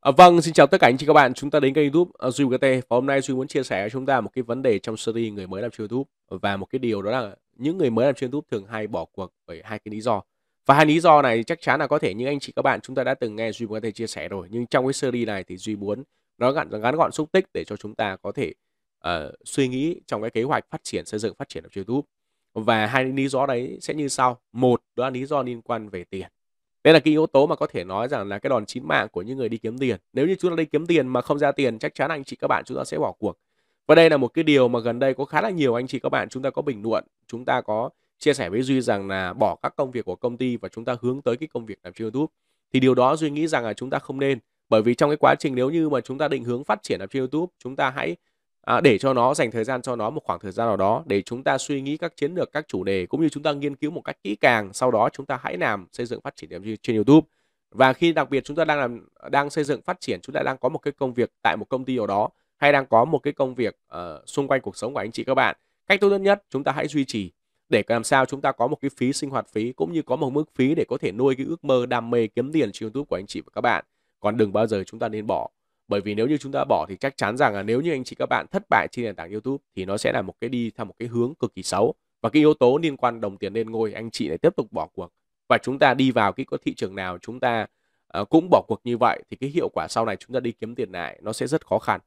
À, vâng, xin chào tất cả anh chị các bạn. Chúng ta đến kênh YouTube à, Duy KT và hôm nay Duy muốn chia sẻ cho chúng ta một cái vấn đề trong series người mới làm trên YouTube và một cái điều đó là những người mới làm trên YouTube thường hay bỏ cuộc bởi hai cái lý do. Và hai lý do này chắc chắn là có thể như anh chị các bạn chúng ta đã từng nghe Duy KT chia sẻ rồi, nhưng trong cái series này thì Duy muốn nó gắn gắn gọn xúc tích để cho chúng ta có thể uh, suy nghĩ trong cái kế hoạch phát triển xây dựng phát triển ở YouTube. Và hai lý do đấy sẽ như sau. Một đó là lý do liên quan về tiền đây là cái yếu tố mà có thể nói rằng là cái đòn chín mạng của những người đi kiếm tiền nếu như chúng ta đi kiếm tiền mà không ra tiền chắc chắn anh chị các bạn chúng ta sẽ bỏ cuộc và đây là một cái điều mà gần đây có khá là nhiều anh chị các bạn chúng ta có bình luận chúng ta có chia sẻ với duy rằng là bỏ các công việc của công ty và chúng ta hướng tới cái công việc làm trên youtube thì điều đó duy nghĩ rằng là chúng ta không nên bởi vì trong cái quá trình nếu như mà chúng ta định hướng phát triển làm trên youtube chúng ta hãy à, để cho nó dành thời gian cho nó một khoảng thời gian nào đó để chúng ta suy nghĩ các chiến lược các chủ đề cũng như chúng ta nghiên cứu một cách kỹ càng sau đó chúng ta hãy làm xây dựng phát triển điểm trên YouTube và khi đặc biệt chúng ta đang làm đang xây dựng phát triển chúng ta đang có một cái công việc tại một công ty ở đó hay đang có một cái công việc uh, xung quanh cuộc sống của anh chị các bạn cách tốt nhất chúng ta hãy duy trì để làm sao chúng ta có một cái phí sinh hoạt phí cũng như có một mức phí để có thể nuôi cái ước mơ đam mê kiếm tiền trên YouTube của anh chị và các bạn còn đừng bao giờ chúng ta nên bỏ bởi vì nếu như chúng ta bỏ thì chắc chắn rằng là nếu như anh chị các bạn thất bại trên nền tảng YouTube thì nó sẽ là một cái đi theo một cái hướng cực kỳ xấu và cái yếu tố liên quan đồng tiền lên ngôi anh chị lại tiếp tục bỏ cuộc và chúng ta đi vào cái có thị trường nào chúng ta uh, cũng bỏ cuộc như vậy thì cái hiệu quả sau này chúng ta đi kiếm tiền lại nó sẽ rất khó khăn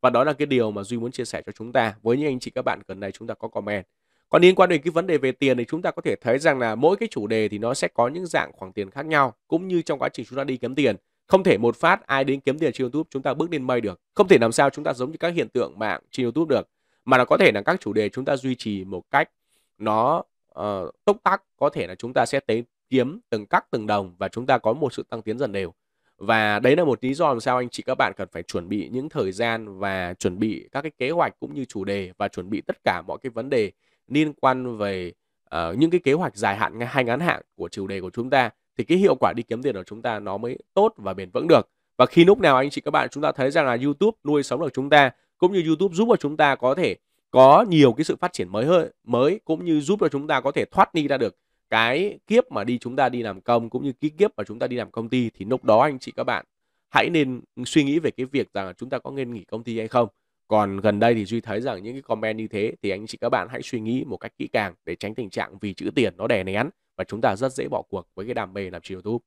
và đó là cái điều mà duy muốn chia sẻ cho chúng ta với những anh chị các bạn gần đây chúng ta có comment còn liên quan đến cái vấn đề về tiền thì chúng ta có thể thấy rằng là mỗi cái chủ đề thì nó sẽ có những dạng khoản tiền khác nhau cũng như trong quá trình chúng ta đi kiếm tiền không thể một phát ai đến kiếm tiền trên YouTube chúng ta bước lên mây được không thể làm sao chúng ta giống như các hiện tượng mạng trên YouTube được mà nó có thể là các chủ đề chúng ta duy trì một cách nó uh, tốc tắc có thể là chúng ta sẽ tới kiếm từng cắc từng đồng và chúng ta có một sự tăng tiến dần đều và đấy là một lý do làm sao anh chị các bạn cần phải chuẩn bị những thời gian và chuẩn bị các cái kế hoạch cũng như chủ đề và chuẩn bị tất cả mọi cái vấn đề liên quan về uh, những cái kế hoạch dài hạn hay ngắn hạn của chủ đề của chúng ta thì cái hiệu quả đi kiếm tiền của chúng ta nó mới tốt và bền vững được và khi lúc nào anh chị các bạn chúng ta thấy rằng là YouTube nuôi sống được chúng ta cũng như YouTube giúp cho chúng ta có thể có nhiều cái sự phát triển mới hơn mới cũng như giúp cho chúng ta có thể thoát đi ra được cái kiếp mà đi chúng ta đi làm công cũng như cái kiếp mà chúng ta đi làm công ty thì lúc đó anh chị các bạn hãy nên suy nghĩ về cái việc rằng là chúng ta có nên nghỉ công ty hay không còn gần đây thì duy thấy rằng những cái comment như thế thì anh chị các bạn hãy suy nghĩ một cách kỹ càng để tránh tình trạng vì chữ tiền nó đè nén và chúng ta rất dễ bỏ cuộc với cái đam mê làm youtube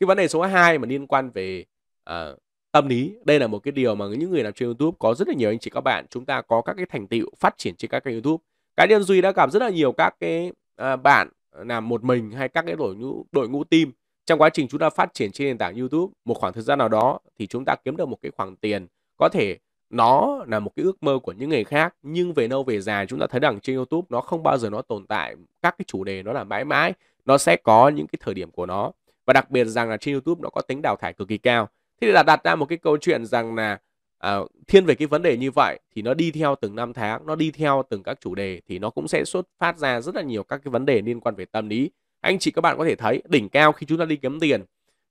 cái vấn đề số 2 mà liên quan về uh, tâm lý đây là một cái điều mà những người làm trên youtube có rất là nhiều anh chị các bạn chúng ta có các cái thành tựu phát triển trên các kênh youtube cá nhân duy đã gặp rất là nhiều các cái uh, bạn làm một mình hay các cái đội ngũ đội ngũ team trong quá trình chúng ta phát triển trên nền tảng youtube một khoảng thời gian nào đó thì chúng ta kiếm được một cái khoản tiền có thể nó là một cái ước mơ của những người khác nhưng về lâu về dài chúng ta thấy rằng trên YouTube nó không bao giờ nó tồn tại các cái chủ đề nó là mãi mãi nó sẽ có những cái thời điểm của nó và đặc biệt rằng là trên YouTube nó có tính đào thải cực kỳ cao thế là đặt ra một cái câu chuyện rằng là à, thiên về cái vấn đề như vậy thì nó đi theo từng năm tháng nó đi theo từng các chủ đề thì nó cũng sẽ xuất phát ra rất là nhiều các cái vấn đề liên quan về tâm lý anh chị các bạn có thể thấy đỉnh cao khi chúng ta đi kiếm tiền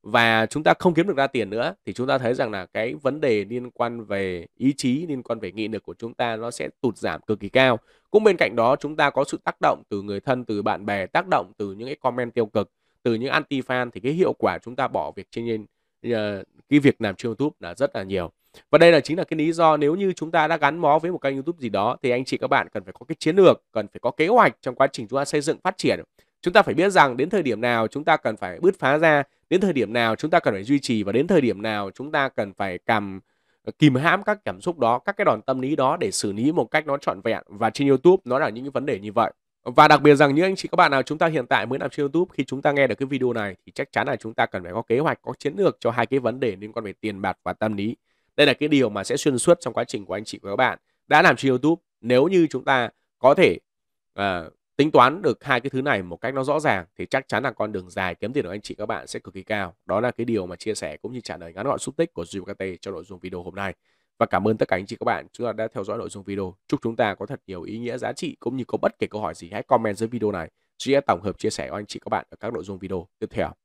và chúng ta không kiếm được ra tiền nữa thì chúng ta thấy rằng là cái vấn đề liên quan về ý chí liên quan về nghị lực của chúng ta nó sẽ tụt giảm cực kỳ cao cũng bên cạnh đó chúng ta có sự tác động từ người thân từ bạn bè tác động từ những cái comment tiêu cực từ những anti fan thì cái hiệu quả chúng ta bỏ việc trên ờ, cái việc làm trên YouTube là rất là nhiều và đây là chính là cái lý do nếu như chúng ta đã gắn bó với một kênh YouTube gì đó thì anh chị các bạn cần phải có cái chiến lược cần phải có kế hoạch trong quá trình chúng ta xây dựng phát triển Chúng ta phải biết rằng đến thời điểm nào chúng ta cần phải bứt phá ra, đến thời điểm nào chúng ta cần phải duy trì và đến thời điểm nào chúng ta cần phải cầm ờ, kìm hãm các cảm xúc đó, các cái đòn tâm lý đó để xử lý một cách nó trọn vẹn và trên YouTube nó là những cái vấn đề như vậy. Và đặc biệt rằng những anh chị các bạn nào chúng ta hiện tại mới làm trên YouTube khi chúng ta nghe được cái video này thì chắc chắn là chúng ta cần phải có kế hoạch, có chiến lược cho hai cái vấn đề liên quan về tiền bạc và tâm lý. Đây là cái điều mà sẽ xuyên suốt trong quá trình của anh chị và các bạn đã làm trên YouTube. Nếu như chúng ta có thể uh, tính toán được hai cái thứ này một cách nó rõ ràng thì chắc chắn là con đường dài kiếm tiền của anh chị các bạn sẽ cực kỳ cao. Đó là cái điều mà chia sẻ cũng như trả lời ngắn gọn xúc tích của Duy cho nội dung video hôm nay. Và cảm ơn tất cả anh chị các bạn chúng ta đã theo dõi nội dung video. Chúc chúng ta có thật nhiều ý nghĩa giá trị cũng như có bất kể câu hỏi gì hãy comment dưới video này. sẽ tổng hợp chia sẻ của anh chị các bạn ở các nội dung video tiếp theo.